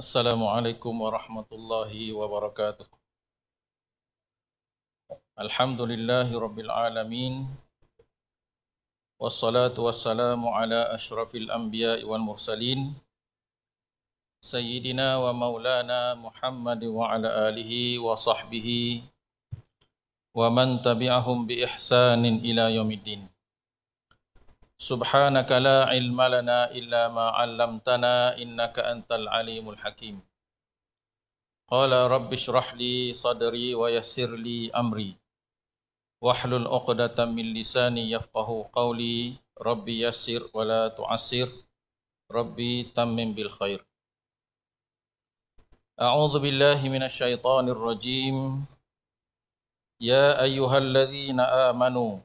Assalamualaikum warahmatullahi wabarakatuh. Alhamdulillahi rabbil alamin. Wassalatu wassalamu ala ashrafil anbiya wal mursalin. Sayyidina wa maulana Muhammad wa ala alihi wa sahbihi wa man tabi'ahum bi ihsanin ila yaumiddin. Subhanaka la ilma lana illa ma 'allamtana innaka antal alimul hakim. Qala rabbi shrah li sadri wa yassir li amri. Wahlul 'uqdatam min lisani yafqahu qawli. Rabbi yassir wa la tu'assir. Rabbi tammim bil khair. A'udzu billahi minasy syaithanir rajim. Ya ayyuhalladzina amanu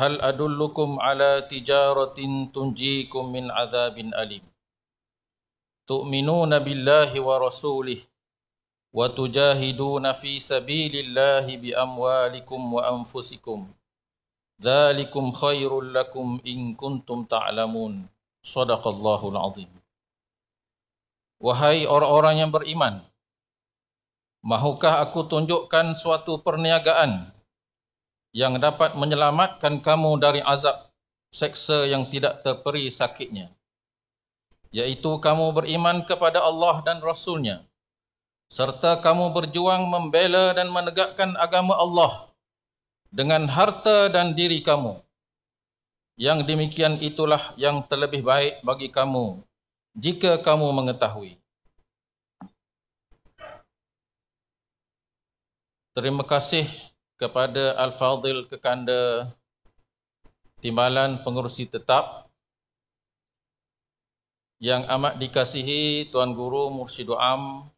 هل أدلكم على تجارة تنجيكم من عذاب أليم تؤمنون بالله ورسوله وتجاهدون في سبيل الله بأموالكم وأنفسكم ذلكم خير لكم إن كنتم تعلمون صدق الله العظيم Wahai orang-orang yang beriman, mahukah aku tunjukkan suatu perniagaan yang dapat menyelamatkan kamu dari azab seksa yang tidak terperi sakitnya. yaitu kamu beriman kepada Allah dan Rasulnya. Serta kamu berjuang membela dan menegakkan agama Allah dengan harta dan diri kamu. Yang demikian itulah yang terlebih baik bagi kamu jika kamu mengetahui. Terima kasih kepada Al-Fadhil Kekanda Timbalan Pengurusi Tetap yang amat dikasihi Tuan Guru Mursyidu Am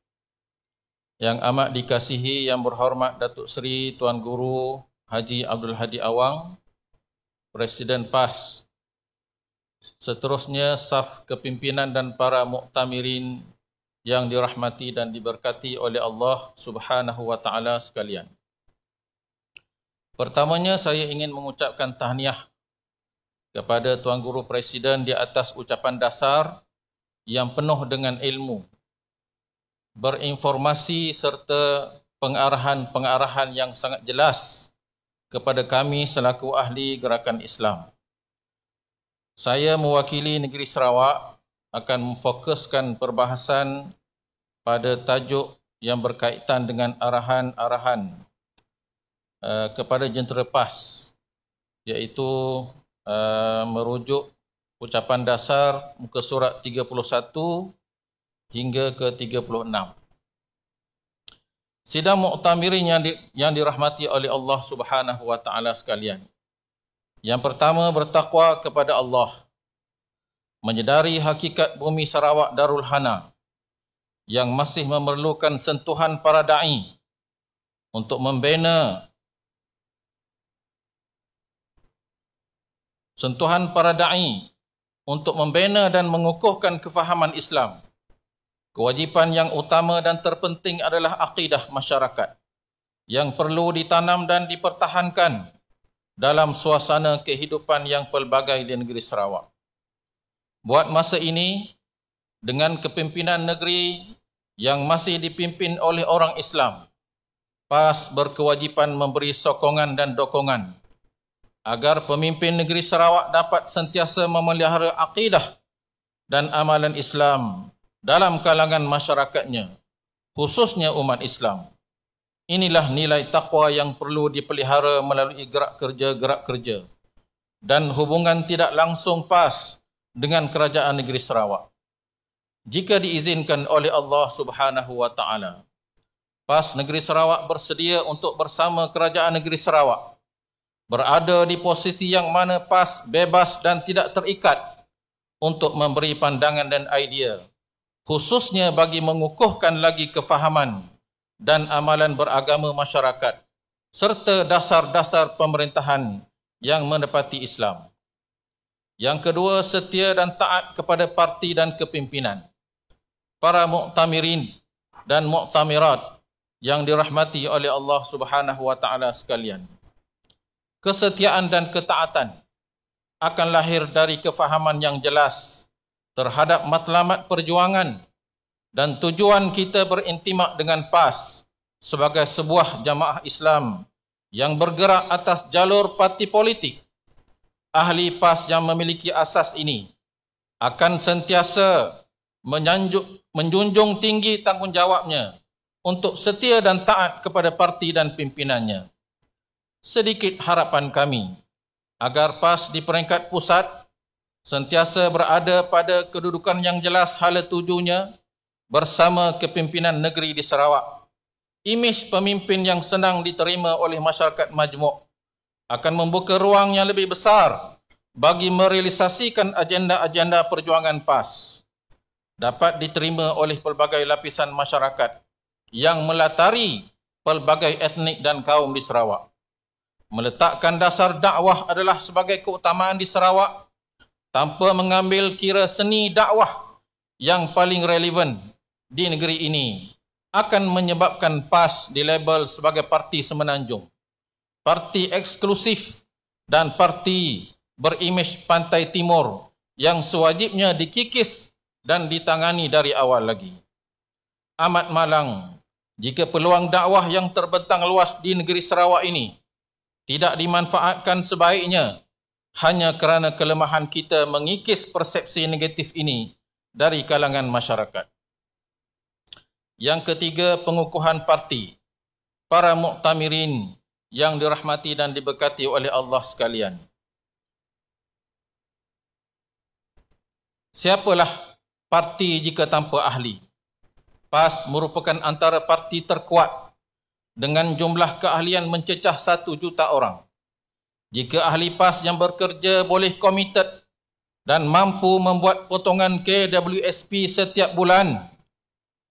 yang amat dikasihi yang berhormat Datuk Seri Tuan Guru Haji Abdul Hadi Awang Presiden PAS seterusnya saf kepimpinan dan para muqtamirin yang dirahmati dan diberkati oleh Allah Subhanahu wa taala sekalian. Pertamanya saya ingin mengucapkan tahniah kepada Tuan Guru Presiden di atas ucapan dasar yang penuh dengan ilmu, berinformasi serta pengarahan-pengarahan yang sangat jelas kepada kami selaku ahli gerakan Islam. Saya mewakili negeri Sarawak akan memfokuskan perbahasan pada tajuk yang berkaitan dengan arahan-arahan Eh, kepada jentera PAS iaitu uh, merujuk ucapan dasar muka surat 31 hingga ke 36. Sidang muktamirin yang, di, yang dirahmati oleh Allah Subhanahu wa taala sekalian. Yang pertama bertakwa kepada Allah. Menyedari hakikat bumi Sarawak Darul Hana yang masih memerlukan sentuhan para dai untuk membina sentuhan para da'i untuk membina dan mengukuhkan kefahaman Islam. Kewajipan yang utama dan terpenting adalah akidah masyarakat yang perlu ditanam dan dipertahankan dalam suasana kehidupan yang pelbagai di negeri Sarawak. Buat masa ini, dengan kepimpinan negeri yang masih dipimpin oleh orang Islam, PAS berkewajipan memberi sokongan dan dokongan agar pemimpin negeri Sarawak dapat sentiasa memelihara akidah dan amalan Islam dalam kalangan masyarakatnya, khususnya umat Islam. Inilah nilai takwa yang perlu dipelihara melalui gerak kerja-gerak kerja dan hubungan tidak langsung PAS dengan kerajaan negeri Sarawak. Jika diizinkan oleh Allah Subhanahu wa PAS negeri Sarawak bersedia untuk bersama kerajaan negeri Sarawak berada di posisi yang mana pas, bebas dan tidak terikat untuk memberi pandangan dan idea khususnya bagi mengukuhkan lagi kefahaman dan amalan beragama masyarakat serta dasar-dasar pemerintahan yang menepati Islam. Yang kedua, setia dan taat kepada parti dan kepimpinan. Para muktamirin dan muktamirat yang dirahmati oleh Allah Subhanahu wa taala sekalian kesetiaan dan ketaatan akan lahir dari kefahaman yang jelas terhadap matlamat perjuangan dan tujuan kita berintimak dengan PAS sebagai sebuah jamaah Islam yang bergerak atas jalur parti politik. Ahli PAS yang memiliki asas ini akan sentiasa menyanjuk, menjunjung tinggi tanggungjawabnya untuk setia dan taat kepada parti dan pimpinannya sedikit harapan kami agar PAS di peringkat pusat sentiasa berada pada kedudukan yang jelas hala tujuannya bersama kepimpinan negeri di Sarawak. Imej pemimpin yang senang diterima oleh masyarakat majmuk akan membuka ruang yang lebih besar bagi merealisasikan agenda-agenda perjuangan PAS dapat diterima oleh pelbagai lapisan masyarakat yang melatari pelbagai etnik dan kaum di Sarawak meletakkan dasar dakwah adalah sebagai keutamaan di Sarawak tanpa mengambil kira seni dakwah yang paling relevan di negeri ini akan menyebabkan PAS dilabel sebagai parti semenanjung, parti eksklusif dan parti berimej pantai timur yang sewajibnya dikikis dan ditangani dari awal lagi. Amat malang jika peluang dakwah yang terbentang luas di negeri Sarawak ini tidak dimanfaatkan sebaiknya hanya kerana kelemahan kita mengikis persepsi negatif ini dari kalangan masyarakat. Yang ketiga, pengukuhan parti. Para muktamirin yang dirahmati dan diberkati oleh Allah sekalian. Siapalah parti jika tanpa ahli? PAS merupakan antara parti terkuat dengan jumlah keahlian mencecah satu juta orang. Jika ahli PAS yang bekerja boleh komited dan mampu membuat potongan KWSP setiap bulan,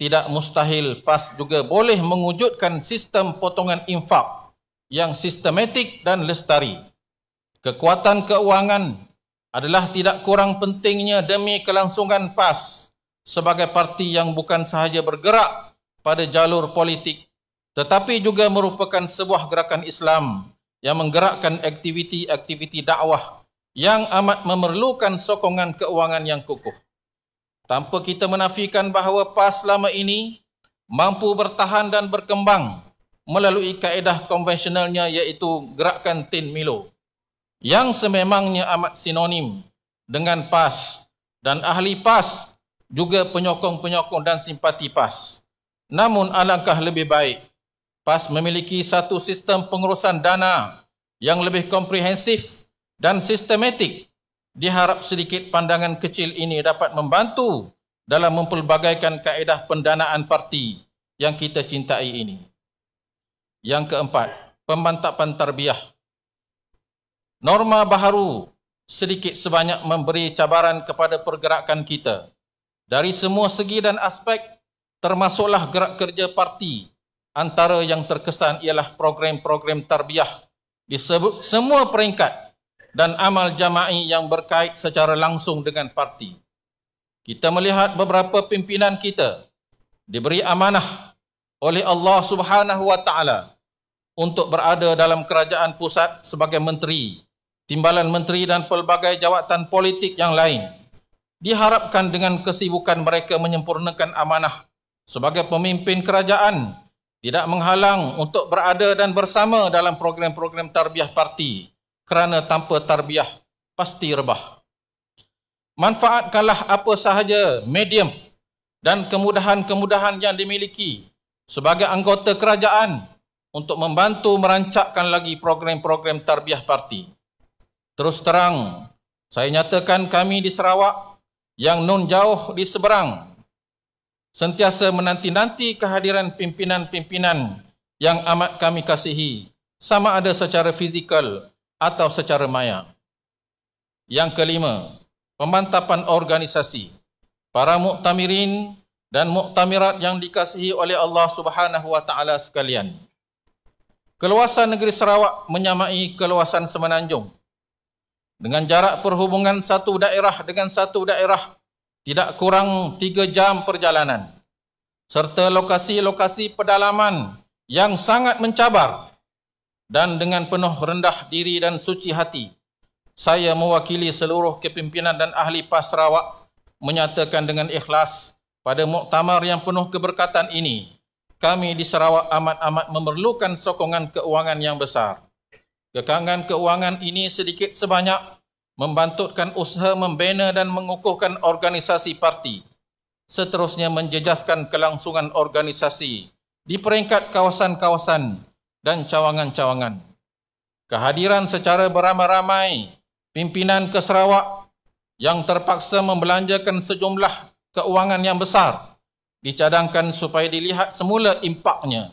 tidak mustahil PAS juga boleh mewujudkan sistem potongan infak yang sistematik dan lestari. Kekuatan keuangan adalah tidak kurang pentingnya demi kelangsungan PAS sebagai parti yang bukan sahaja bergerak pada jalur politik tetapi juga merupakan sebuah gerakan Islam yang menggerakkan aktiviti-aktiviti dakwah yang amat memerlukan sokongan keuangan yang kukuh. Tanpa kita menafikan bahawa PAS selama ini mampu bertahan dan berkembang melalui kaedah konvensionalnya iaitu gerakan Tin Milo yang sememangnya amat sinonim dengan PAS dan ahli PAS juga penyokong-penyokong dan simpati PAS. Namun alangkah lebih baik PAS memiliki satu sistem pengurusan dana yang lebih komprehensif dan sistematik. Diharap sedikit pandangan kecil ini dapat membantu dalam mempelbagaikan kaedah pendanaan parti yang kita cintai ini. Yang keempat, pemantapan tarbiyah. Norma baharu sedikit sebanyak memberi cabaran kepada pergerakan kita. Dari semua segi dan aspek, termasuklah gerak kerja parti antara yang terkesan ialah program-program tarbiyah di semua peringkat dan amal jama'i yang berkait secara langsung dengan parti. Kita melihat beberapa pimpinan kita diberi amanah oleh Allah Subhanahu Wa Taala untuk berada dalam kerajaan pusat sebagai menteri, timbalan menteri dan pelbagai jawatan politik yang lain. Diharapkan dengan kesibukan mereka menyempurnakan amanah sebagai pemimpin kerajaan tidak menghalang untuk berada dan bersama dalam program-program tarbiyah parti kerana tanpa tarbiyah pasti rebah. Manfaatkanlah apa sahaja medium dan kemudahan-kemudahan yang dimiliki sebagai anggota kerajaan untuk membantu merancakkan lagi program-program tarbiyah parti. Terus terang, saya nyatakan kami di Sarawak yang non jauh di seberang sentiasa menanti-nanti kehadiran pimpinan-pimpinan yang amat kami kasihi, sama ada secara fizikal atau secara maya. Yang kelima, pemantapan organisasi. Para muktamirin dan muktamirat yang dikasihi oleh Allah Subhanahu wa taala sekalian. Keluasan negeri Sarawak menyamai keluasan semenanjung. Dengan jarak perhubungan satu daerah dengan satu daerah tidak kurang tiga jam perjalanan serta lokasi-lokasi pedalaman yang sangat mencabar dan dengan penuh rendah diri dan suci hati saya mewakili seluruh kepimpinan dan ahli PAS Sarawak menyatakan dengan ikhlas pada muktamar yang penuh keberkatan ini kami di Sarawak amat-amat memerlukan sokongan keuangan yang besar kekangan keuangan ini sedikit sebanyak membantutkan usaha membina dan mengukuhkan organisasi parti, seterusnya menjejaskan kelangsungan organisasi di peringkat kawasan-kawasan dan cawangan-cawangan. Kehadiran secara beramai-ramai pimpinan ke Sarawak yang terpaksa membelanjakan sejumlah keuangan yang besar dicadangkan supaya dilihat semula impaknya.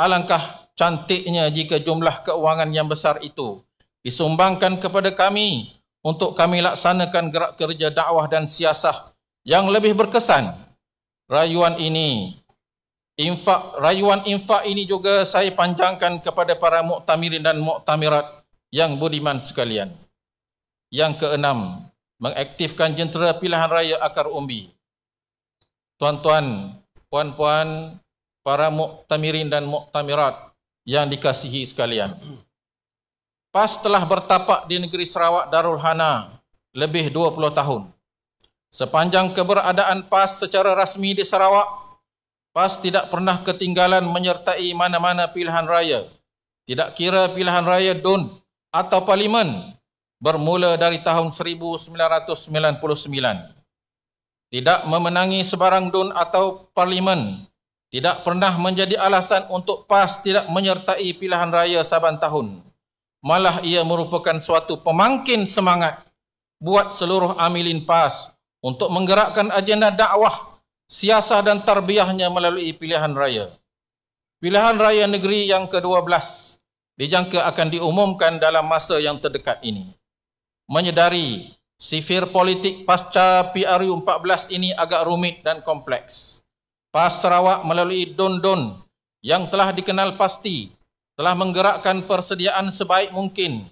Alangkah cantiknya jika jumlah keuangan yang besar itu disumbangkan kepada kami untuk kami laksanakan gerak kerja dakwah dan siasah yang lebih berkesan. Rayuan ini, infak, rayuan infak ini juga saya panjangkan kepada para muktamirin dan muktamirat yang budiman sekalian. Yang keenam, mengaktifkan jentera pilihan raya akar umbi. Tuan-tuan, puan-puan, para muktamirin dan muktamirat yang dikasihi sekalian. Pas telah bertapak di negeri Sarawak Darul Hana lebih 20 tahun. Sepanjang keberadaan PAS secara rasmi di Sarawak, PAS tidak pernah ketinggalan menyertai mana-mana pilihan raya. Tidak kira pilihan raya DUN atau Parlimen bermula dari tahun 1999. Tidak memenangi sebarang DUN atau Parlimen tidak pernah menjadi alasan untuk PAS tidak menyertai pilihan raya saban tahun malah ia merupakan suatu pemangkin semangat buat seluruh amilin PAS untuk menggerakkan agenda dakwah, siasah dan tarbiyahnya melalui pilihan raya. Pilihan raya negeri yang ke-12 dijangka akan diumumkan dalam masa yang terdekat ini. Menyedari sifir politik pasca PRU14 ini agak rumit dan kompleks. PAS Sarawak melalui don-don yang telah dikenal pasti telah menggerakkan persediaan sebaik mungkin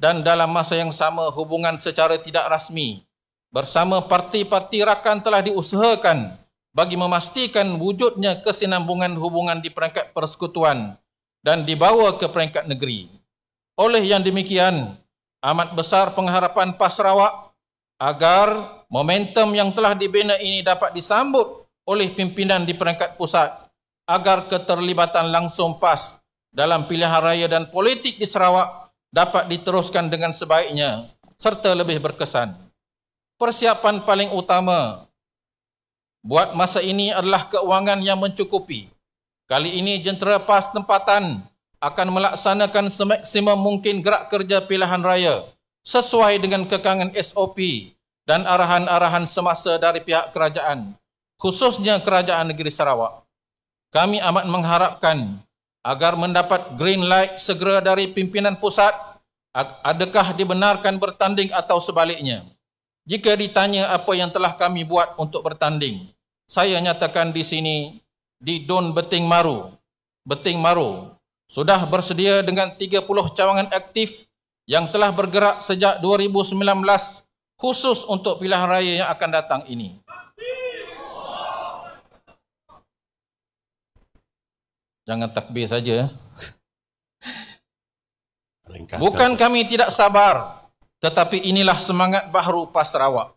dan dalam masa yang sama hubungan secara tidak rasmi bersama parti-parti rakan telah diusahakan bagi memastikan wujudnya kesinambungan hubungan di peringkat persekutuan dan dibawa ke peringkat negeri. Oleh yang demikian, amat besar pengharapan PAS Sarawak agar momentum yang telah dibina ini dapat disambut oleh pimpinan di peringkat pusat agar keterlibatan langsung PAS dalam pilihan raya dan politik di Sarawak dapat diteruskan dengan sebaiknya serta lebih berkesan. Persiapan paling utama buat masa ini adalah keuangan yang mencukupi. Kali ini jentera PAS tempatan akan melaksanakan semaksimum mungkin gerak kerja pilihan raya sesuai dengan kekangan SOP dan arahan-arahan semasa dari pihak kerajaan, khususnya Kerajaan Negeri Sarawak. Kami amat mengharapkan agar mendapat green light segera dari pimpinan pusat adakah dibenarkan bertanding atau sebaliknya jika ditanya apa yang telah kami buat untuk bertanding saya nyatakan di sini di Don Beting Maru Beting Maru sudah bersedia dengan 30 cawangan aktif yang telah bergerak sejak 2019 khusus untuk pilihan raya yang akan datang ini Jangan takbir saja. Ya. Bukan kami tidak sabar, tetapi inilah semangat baru PAS Sarawak.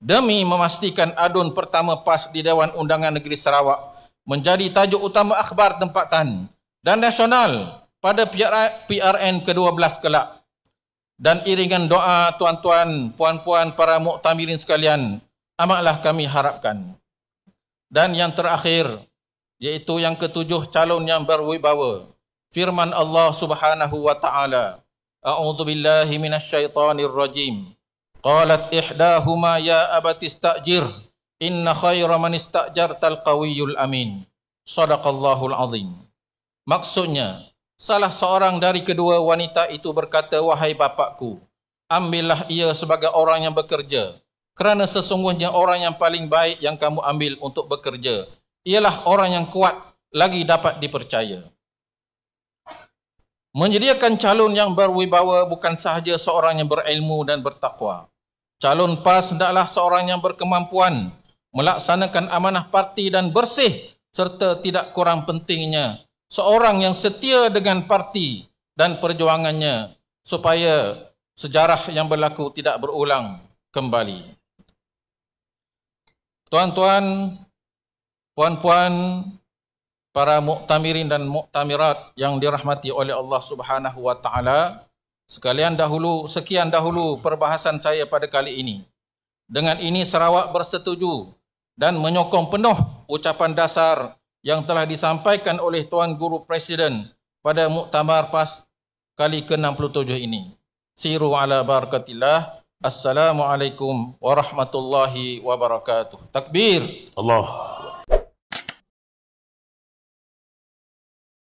Demi memastikan adun pertama PAS di Dewan Undangan Negeri Sarawak menjadi tajuk utama akhbar tempatan dan nasional pada PRN ke-12 kelak. Dan iringan doa tuan-tuan, puan-puan, para muktamirin sekalian, amatlah kami harapkan. Dan yang terakhir, yaitu yang ketujuh calon yang berwibawa firman Allah Subhanahu wa taala a'udzu billahi minasyaitonir rajim qalat ihdahuma ya abatistajir inna khaira man istajartal qawiyul amin sadaqallahul azim maksudnya salah seorang dari kedua wanita itu berkata wahai bapakku ambillah ia sebagai orang yang bekerja kerana sesungguhnya orang yang paling baik yang kamu ambil untuk bekerja ialah orang yang kuat lagi dapat dipercaya. Menyediakan calon yang berwibawa bukan sahaja seorang yang berilmu dan bertakwa. Calon PAS hendaklah seorang yang berkemampuan melaksanakan amanah parti dan bersih serta tidak kurang pentingnya seorang yang setia dengan parti dan perjuangannya supaya sejarah yang berlaku tidak berulang kembali. Tuan-tuan, puan-puan para muktamirin dan muktamirat yang dirahmati oleh Allah Subhanahu wa taala sekalian dahulu sekian dahulu perbahasan saya pada kali ini dengan ini Sarawak bersetuju dan menyokong penuh ucapan dasar yang telah disampaikan oleh Tuan Guru Presiden pada muktamar PAS kali ke-67 ini. Siru ala barakatillah. Assalamualaikum warahmatullahi wabarakatuh. Takbir. Allah.